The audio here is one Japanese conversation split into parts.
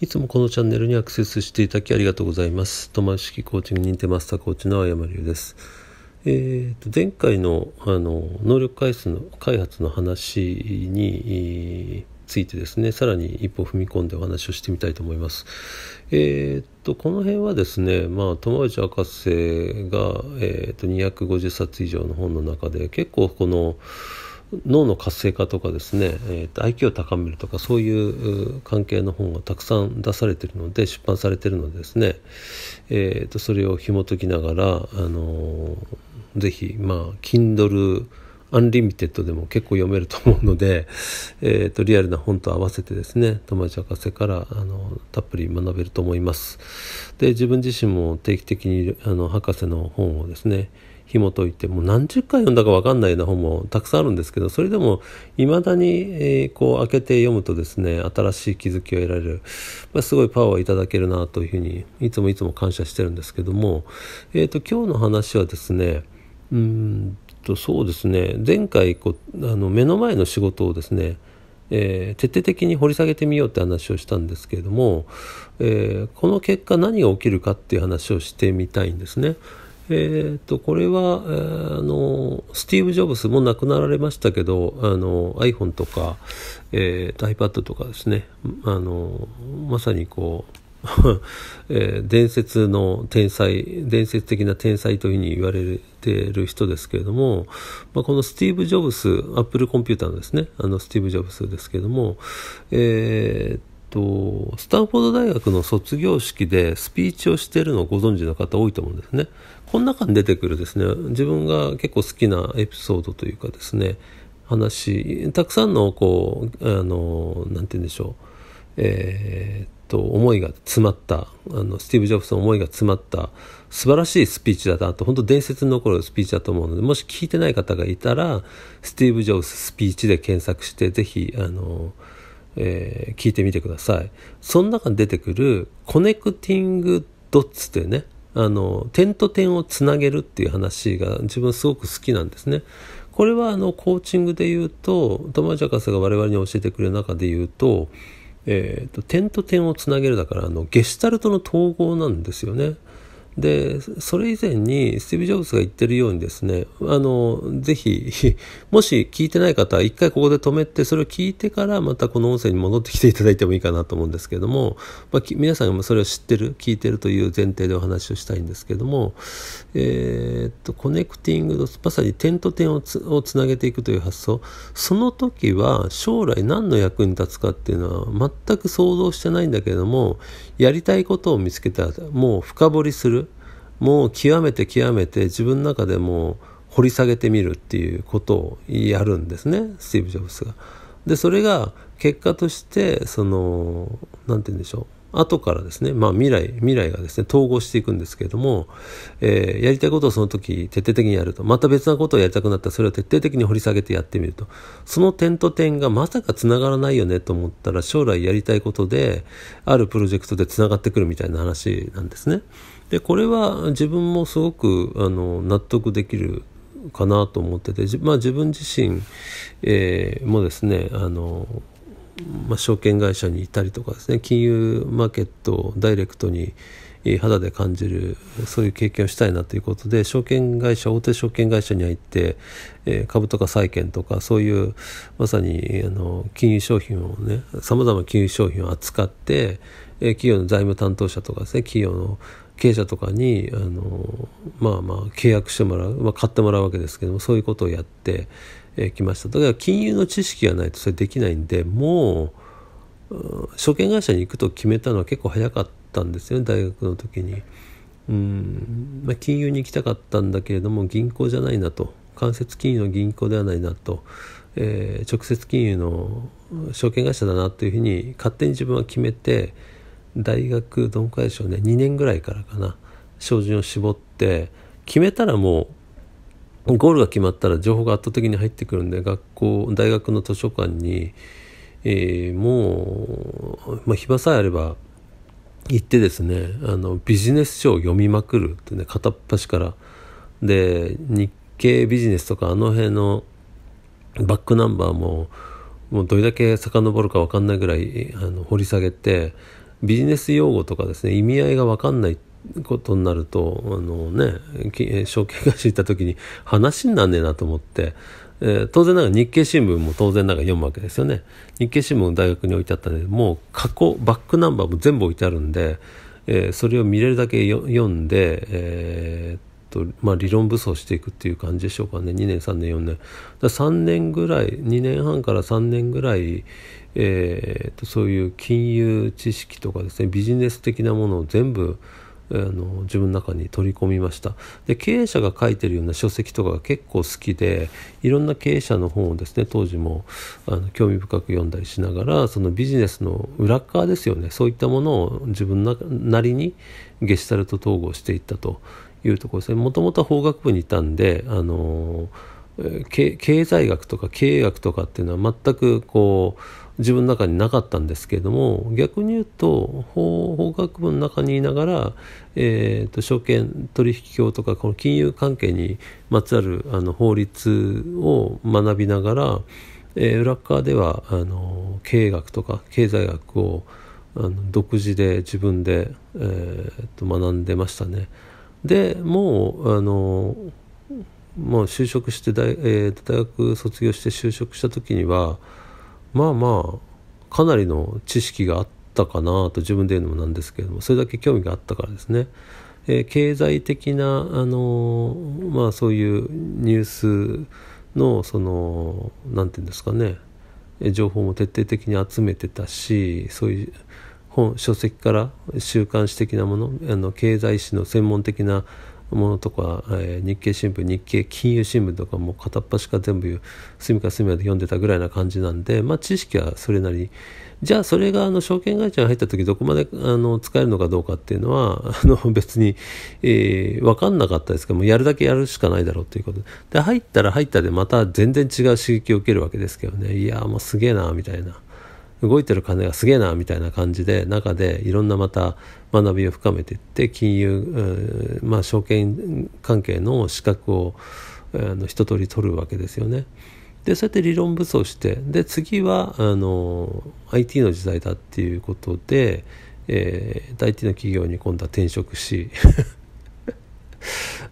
いつもこのチャンネルにアクセスしていただきありがとうございます。トマ式コーチング認定マスターコーチの山龍です。えーと、前回のあの能力開発の開発の話に、ついてですねさらに一歩踏み込んでお話をしてみたいと思います。えー、とこの辺はですね、まあ、友チ博士が、えー、と250冊以上の本の中で結構この脳の活性化とかですね、えー、と IQ を高めるとかそういう関係の本がたくさん出されてるので出版されてるのでですね、えー、とそれを紐解きながら、あのー、ぜひまあ Kindle アンリミテッドでも結構読めると思うので、えーとリアルな本と合わせてですね友達博士からあのたっぷり学べると思いますで自分自身も定期的にあの博士の本をですね紐解いてもう何十回読んだか分かんないような本もたくさんあるんですけどそれでもいまだに、えこう開けて読むとですね新しい気づきを得られる、まあ、すごいパワーをいただけるなというふうにいつもいつも感謝してるんですけども、えーと、と今日の話はですねうんとそうですね前回こうあの目の前の仕事をですねえー、徹底的に掘り下げてみようって話をしたんですけれども、えー、この結果何が起きるかっていう話をしてみたいんですね。えー、とこれは、えー、あのスティーブ・ジョブスも亡くなられましたけどあの iPhone とか、えー、と iPad とかですねあのまさにこう えー、伝説の天才伝説的な天才というふうに言われている人ですけれども、まあ、このスティーブ・ジョブスアップルコンピューターのですねあのスティーブ・ジョブスですけれどもえー、とスタンフォード大学の卒業式でスピーチをしているのをご存知の方多いと思うんですね。この中に出てくるですね自分が結構好きなエピソードというかですね話たくさんのこうあのなんて言うんでしょうえー、っと思いが詰まったあのスティーブ・ジョブズの思いが詰まった素晴らしいスピーチだなと本当伝説に残るスピーチだと思うのでもし聞いてない方がいたらスティーブ・ジョブズスピーチで検索してぜひあのえー、聞いてみてください。その中に出てくるコネクティングドッツというね、あの、点と点をつなげるっていう話が自分すごく好きなんですね。これはあの、コーチングで言うと、友達博士が我々に教えてくれる中で言うと、えーと、と点と点をつなげるだからあのゲシュタルトの統合なんですよねでそれ以前にスティーブ・ジョブズが言ってるようにですねあのぜひ もし聞いてない方は一回ここで止めてそれを聞いてからまたこの音声に戻ってきていただいてもいいかなと思うんですけども、まあ、皆さんがそれを知ってる聞いてるという前提でお話をしたいんですけども、えー、っとコネクティングまさに点と点をつをつなげていくという発想その時は将来何の役に立つかっていうのは全く想像してないんだけれどもやりたいことを見つけたらもう深掘りするもう極めて極めて自分の中でも掘り下げてみるっていうことをやるんですねスティーブ・ジョブズが。でそれが結果としてその何て言うんでしょう後からですね、まあ、未来未来がですね統合していくんですけれども、えー、やりたいことをその時徹底的にやるとまた別なことをやりたくなったらそれを徹底的に掘り下げてやってみるとその点と点がまさかつながらないよねと思ったら将来やりたいことであるプロジェクトでつながってくるみたいな話なんですね。でこれは自分もすごくあの納得できるかなと思ってて、まあ、自分自身、えー、もですねあのまあ、証券会社にいたりとかですね金融マーケットをダイレクトに肌で感じるそういう経験をしたいなということで証券会社大手証券会社に入って株とか債券とかそういうまさにあの金融商品をねさまざまな金融商品を扱って企業の財務担当者とかですね企業の経営者とかにあのまあまあ契約してもらう、まあ、買ってもらうわけですけどもそういうことをやって、えー、ましただから金融の知識がないとそれできないんでもう証券会社に行くと決めたのは結構早かったんですよね大学の時に。うんまあ、金融に行きたかったんだけれども銀行じゃないなと間接金融の銀行ではないなと、えー、直接金融の証券会社だなというふうに勝手に自分は決めて大学どんくらいでしょうね2年ぐらいからかな照準を絞って決めたらもうゴールが決まったら情報が圧倒的に入ってくるんで学校大学の図書館に、えー、もう、まあ、暇さえあれば行ってですねあのビジネス書を読みまくるってね片っ端からで日経ビジネスとかあの辺のバックナンバーももうどれだけ遡るか分かんないぐらいあの掘り下げてビジネス用語とかですね意味合いが分かんないってことになるとあのね証券会社行った時に話になんねえなと思って、えー、当然なんか日経新聞も当然なんか読むわけですよね日経新聞大学に置いてあったんでもう過去バックナンバーも全部置いてあるんで、えー、それを見れるだけ読んで、えー、とまあ、理論武装していくっていう感じでしょうかね2年3年4年だ3年ぐらい2年半から3年ぐらいえー、とそういう金融知識とかですねビジネス的なものを全部あの自分の中に取り込みましたで経営者が書いてるような書籍とかが結構好きでいろんな経営者の本をですね当時もあの興味深く読んだりしながらそのビジネスの裏側ですよねそういったものを自分なりにゲシュタルト統合していったというところですねもともと法学部にいたんであのー経済学とか経営学とかっていうのは全くこう自分の中になかったんですけれども逆に言うと法法学部の中にいながら、えーと、証券取引業とかこの金融関係にまつわるあの法律を学びながら、えー、裏側ではあの経営学とか経済学をあの独自で自分で、えーと学んでましたね。でもうあのもう就職して大,、えー、大学卒業して就職した時にはまあまあかなりの知識があったかなと自分で言うのもなんですけれどもそれだけ興味があったからですね、えー、経済的な、あのー、まあ、そういうニュースのその何て言うんですかね情報も徹底的に集めてたしそういう本書籍から週刊誌的なものあの経済誌の専門的なものとか、えー、日経新聞日経金融新聞とかも片っ端から全部隅か隅まで読んでたぐらいな感じなんで、まあ、知識はそれなりじゃあそれがあの証券会社に入った時どこまであの使えるのかどうかっていうのは あの別に、えー、分かんなかったですけどもやるだけやるしかないだろうということで入ったら入ったでまた全然違う刺激を受けるわけですけどねいやもうすげえなみたいな動いてる金がすげえなみたいな感じで中でいろんなまた学びを深めていって金融、まあ、証券関係の資格をあの一通り取るわけですよね。でそうやって理論武装してで次はあの IT の時代だっていうことで、えー、IT の企業に今度は転職し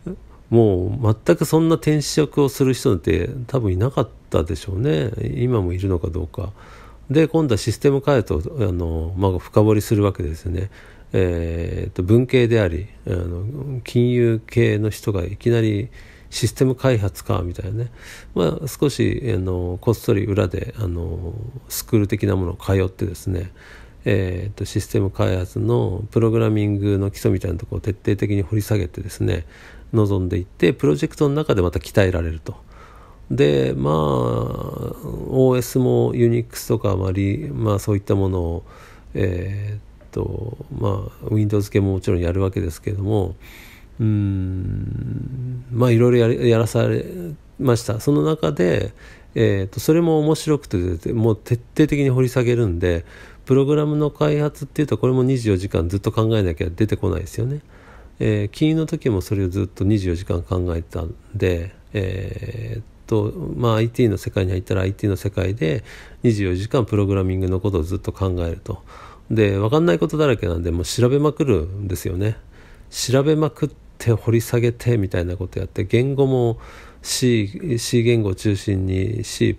もう全くそんな転職をする人なんて多分いなかったでしょうね今もいるのかどうか。で今度はシステム開発をあの、まあ、深掘りするわけですよね。えー、と文系でありあの金融系の人がいきなりシステム開発かみたいなね、まあ、少しあのこっそり裏であのスクール的なものを通ってですねえーと、システム開発のプログラミングの基礎みたいなところを徹底的に掘り下げてですね望んでいってプロジェクトの中でまた鍛えられると。でまあ OS も Unix とかあまり、まあ、そういったものを、えーとまあ Windows 系ももちろんやるわけですけれどもうんまあいろいろやらされましたその中で、えーと、それも面白くてもう徹底的に掘り下げるんでプログラムの開発っていうとこれも24時間ずっと考えなきゃ出てこないですよね。えー、金融の時もそれをずっと24時間考えてたんで、えーとまあ、IT の世界に入ったら IT の世界で24時間プログラミングのことをずっと考えると。で分かんないことだらけなんでもう調べまくるんですよね調べまくって掘り下げてみたいなことやって言語も C, C 言語を中心に C++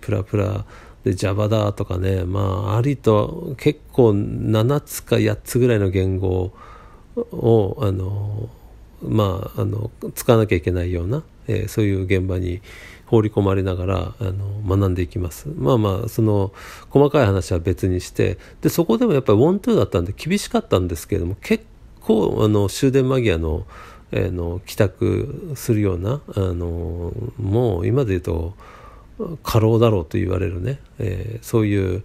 で Java だとかねまあありと結構7つか8つぐらいの言語をあのまああの使わなきゃいけないような、えー、そういう現場に放り込まれながらあの学んでいきますまあまあその細かい話は別にしてでそこでもやっぱりワントゥーだったんで厳しかったんですけれども結構あの終電間際の,、えー、の帰宅するようなあのもう今で言うと過労だろうと言われるね、えー、そういう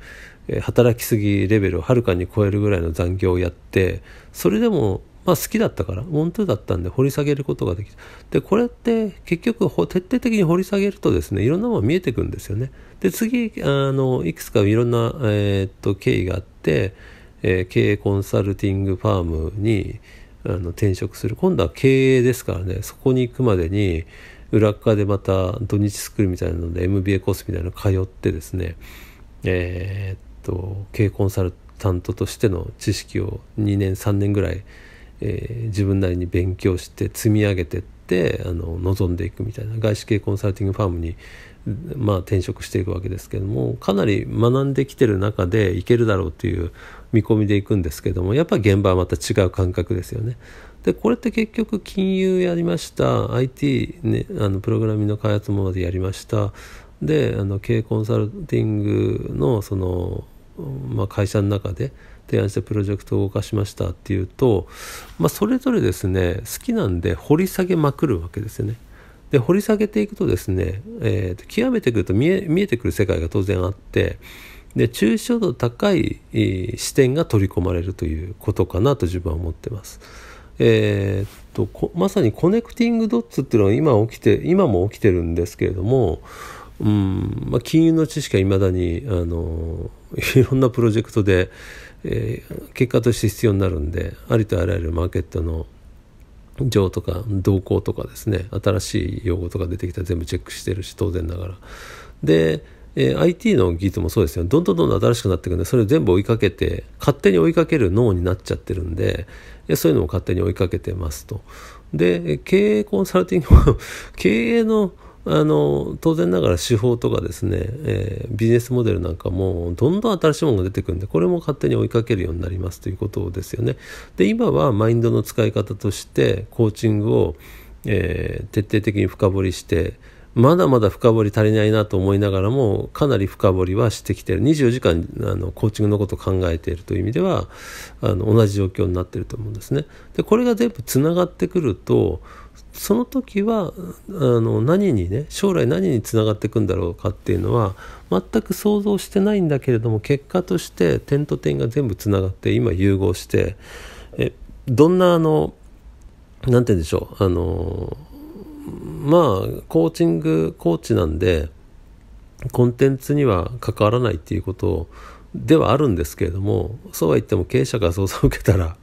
働きすぎレベルをはるかに超えるぐらいの残業をやってそれでもまあ、好きだったから、モントゥだったんで掘り下げることができる。で、これって結局徹底的に掘り下げるとですね、いろんなもの見えてくんですよね。で、次、あの、いくつかいろんな、えー、っと、経緯があって、えー、経営コンサルティングファームにあの転職する。今度は経営ですからね、そこに行くまでに、裏側でまた土日スクールみたいなので MBA コースみたいなの通ってですね、えー、っと、経営コンサルタントとしての知識を2年3年ぐらいえー、自分なりに勉強して積み上げてってあの望んでいくみたいな外資系コンサルティングファームに、まあ、転職していくわけですけどもかなり学んできてる中でいけるだろうという見込みでいくんですけどもやっぱ現場はまた違う感覚ですよね。でこれって結局金融やりました IT、ね、あのプログラミングの開発もまでやりましたであの経営コンサルティングのそのまあ、会社の中で提案してプロジェクトを動かしましたっていうと、まあ、それぞれですね好きなんで掘り下げまくるわけですよね。で掘り下げていくとですね、えー、極めてくると見え見えてくる世界が当然あってで抽象度高い視点が取り込まれるということかなと自分は思ってます。えー、っとまさにコネクティングドッツっていうのは今起きて今も起きてるんですけれどもうんまあ、金融の知識はいまだにあのいろんなプロジェクトで、えー、結果として必要になるんでありとあらゆるマーケットの情とか動向とかですね新しい用語とか出てきたら全部チェックしてるし当然ながらで、えー、IT の技術もそうですよどんどんどんどん新しくなっていくんでそれを全部追いかけて勝手に追いかける脳になっちゃってるんでそういうのも勝手に追いかけてますとで経営コンサルティング経営のあの当然ながら手法とかですね、えー、ビジネスモデルなんかもどんどん新しいものが出てくるんでこれも勝手に追いかけるようになりますということですよね。で今はマインドの使い方としてコーチングを、えー、徹底的に深掘りしてまだまだ深掘り足りないなと思いながらもかなり深掘りはしてきてる24時間あのコーチングのことを考えているという意味ではあの同じ状況になってると思うんですね。でこれが全部つながってくるとその時はあの何にね将来何につながっていくんだろうかっていうのは全く想像してないんだけれども結果として点と点が全部つながって今融合してえどんなあの何て言うんでしょうあのまあコーチングコーチなんでコンテンツには関わらないっていうことではあるんですけれどもそうは言っても経営者から想像を受けたら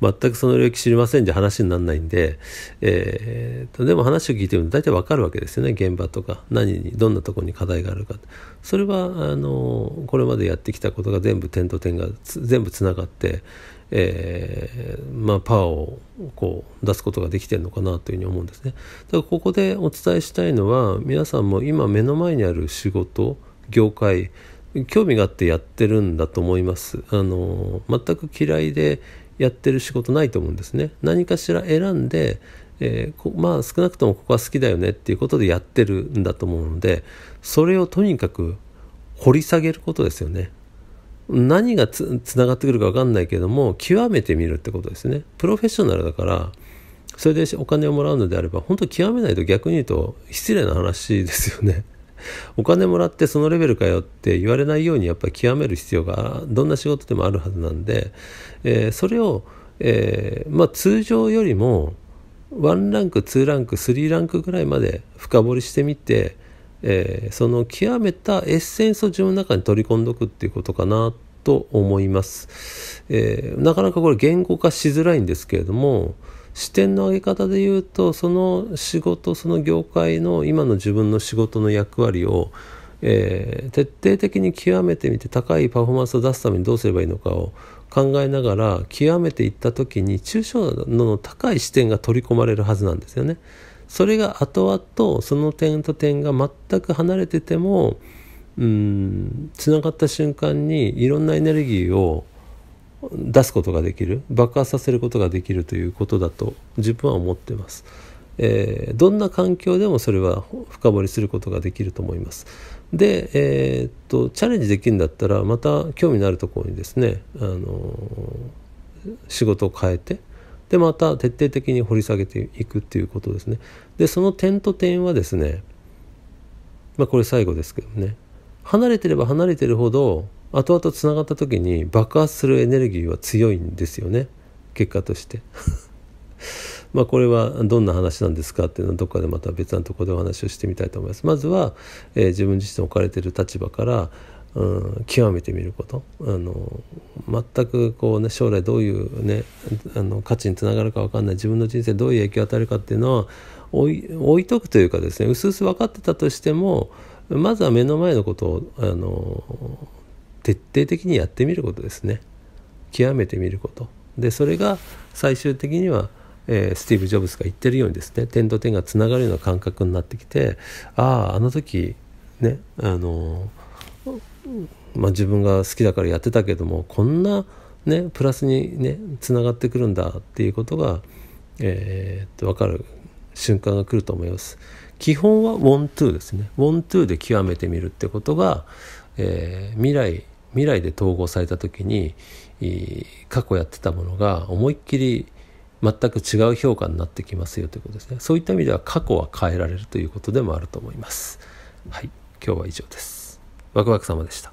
全くその領域知りませんじゃ話にならないんで、えーと、でも話を聞いてみると大体わかるわけですよね現場とか何にどんなところに課題があるかそれはあのこれまでやってきたことが全部点と点が全部つながって、えーまあ、パワーをこう出すことができてるのかなというふうに思うんですね。だからここでお伝えしたいのは皆さんも今目の前にある仕事業界興味があってやってるんだと思います。あの全く嫌いでやってる仕事ないと思うんですね。何かしら選んで、えー、まあ少なくともここは好きだよねっていうことでやってるんだと思うのでそれをとにかく掘り下げることですよね。何がつながってくるか分かんないけども極めてみるってことですね。プロフェッショナルだからそれでお金をもらうのであれば本当極めないと逆に言うと失礼な話ですよね。お金もらってそのレベルかよって言われないようにやっぱり極める必要がどんな仕事でもあるはずなんで、えー、それを、えー、まあ、通常よりも1ランク2ランク3ランクぐらいまで深掘りしてみて、えー、その極めたエッセンスを自分の中に取り込んどくっていうことかなと思います、えなかなかこれ言語化しづらいんですけれども視点の上げ方で言うとその仕事その業界の今の自分の仕事の役割を、えー、徹底的に極めてみて高いパフォーマンスを出すためにどうすればいいのかを考えながら極めていった時に抽象度の高い視点が取り込まれるはずなんですよね。それが後々その点と点が全く離れててもつながった瞬間にいろんなエネルギーを出すことができる爆発させることができるということだと自分は思ってます、えー、どんな環境でもそれは深掘りすることができると思いますで、えー、っとチャレンジできるんだったらまた興味のあるところにですね、あのー、仕事を変えてでまた徹底的に掘り下げていくっていうことですねでその点と点はですねまあこれ最後ですけどね離れてれば離れてるほど後々つながった時に爆発するエネルギーは強いんですよね結果として まあこれはどんな話なんですかっていうのはどっかでまた別のところでお話をしてみたいと思います。まずは、えー、自分自身置かれている立場からうん、極めてみることあの全くこう、ね、将来どういう、ね、あの価値につながるか分かんない自分の人生どういう影響を与えるかっていうのは置い置いとくというかですねうすうす分かってたとしてもまずは目の前のことをあの徹底的にやってみることですね極めてみることでそれが最終的には、えー、スティーブ・ジョブズが言ってるようにですね点と点がつながるような感覚になってきてあああの時ねあのまあ、自分が好きだからやってたけどもこんな、ね、プラスにねつながってくるんだっていうことが、えー、と分かる瞬間が来ると思います。基本は want to ですね。want to で極めてみるってことが、えー、未来未来で統合された時に過去やってたものが思いっきり全く違う評価になってきますよということですねそういった意味では過去は変えられるということでもあると思いますはい今日は以上ですワクワク様でした